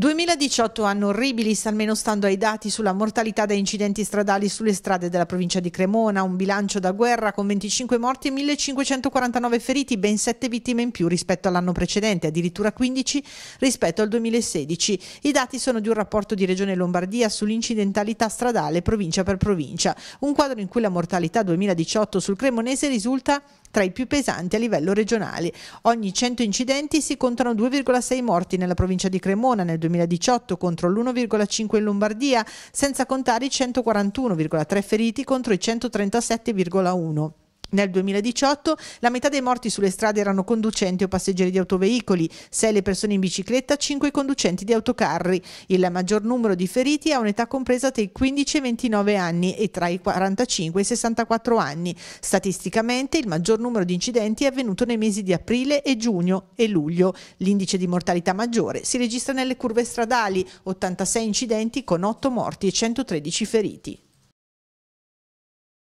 2018 anno orribilis, almeno stando ai dati sulla mortalità da incidenti stradali sulle strade della provincia di Cremona, un bilancio da guerra con 25 morti e 1549 feriti, ben 7 vittime in più rispetto all'anno precedente, addirittura 15 rispetto al 2016. I dati sono di un rapporto di Regione Lombardia sull'incidentalità stradale provincia per provincia, un quadro in cui la mortalità 2018 sul cremonese risulta tra i più pesanti a livello regionale. Ogni 100 incidenti si contano 2,6 morti nella provincia di Cremona nel 2018 contro l'1,5 in Lombardia, senza contare i 141,3 feriti contro i 137,1. Nel 2018 la metà dei morti sulle strade erano conducenti o passeggeri di autoveicoli, 6 le persone in bicicletta, 5 i conducenti di autocarri. Il maggior numero di feriti ha un'età compresa tra i 15 e i 29 anni e tra i 45 e i 64 anni. Statisticamente il maggior numero di incidenti è avvenuto nei mesi di aprile e giugno e luglio. L'indice di mortalità maggiore si registra nelle curve stradali, 86 incidenti con 8 morti e 113 feriti.